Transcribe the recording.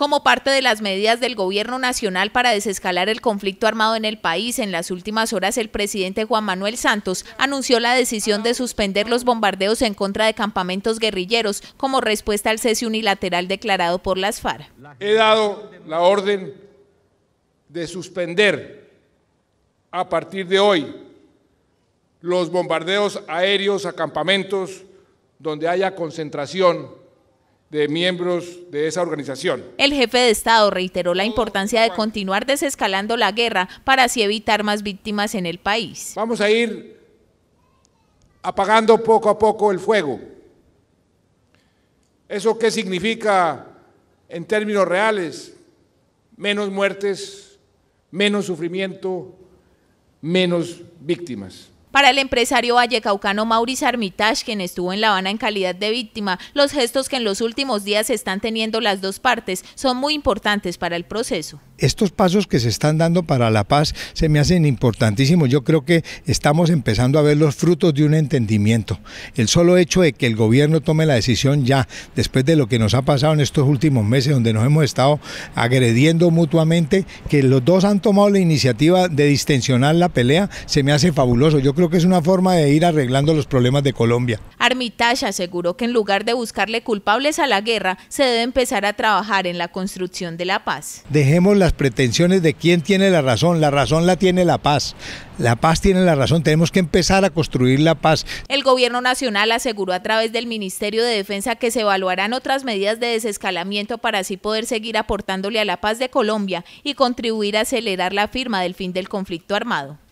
Como parte de las medidas del gobierno nacional para desescalar el conflicto armado en el país, en las últimas horas el presidente Juan Manuel Santos anunció la decisión de suspender los bombardeos en contra de campamentos guerrilleros como respuesta al cese unilateral declarado por las FARC. He dado la orden de suspender a partir de hoy los bombardeos aéreos a campamentos donde haya concentración de miembros de esa organización. El jefe de Estado reiteró la importancia de continuar desescalando la guerra para así evitar más víctimas en el país. Vamos a ir apagando poco a poco el fuego. ¿Eso qué significa en términos reales? Menos muertes, menos sufrimiento, menos víctimas. Para el empresario vallecaucano Maurice Armitage, quien estuvo en La Habana en calidad de víctima, los gestos que en los últimos días están teniendo las dos partes son muy importantes para el proceso estos pasos que se están dando para la paz se me hacen importantísimos. Yo creo que estamos empezando a ver los frutos de un entendimiento. El solo hecho de que el gobierno tome la decisión ya, después de lo que nos ha pasado en estos últimos meses, donde nos hemos estado agrediendo mutuamente, que los dos han tomado la iniciativa de distensionar la pelea, se me hace fabuloso. Yo creo que es una forma de ir arreglando los problemas de Colombia. Armitage aseguró que en lugar de buscarle culpables a la guerra, se debe empezar a trabajar en la construcción de la paz. Dejemos pretensiones de quién tiene la razón. La razón la tiene la paz. La paz tiene la razón. Tenemos que empezar a construir la paz. El gobierno nacional aseguró a través del Ministerio de Defensa que se evaluarán otras medidas de desescalamiento para así poder seguir aportándole a la paz de Colombia y contribuir a acelerar la firma del fin del conflicto armado.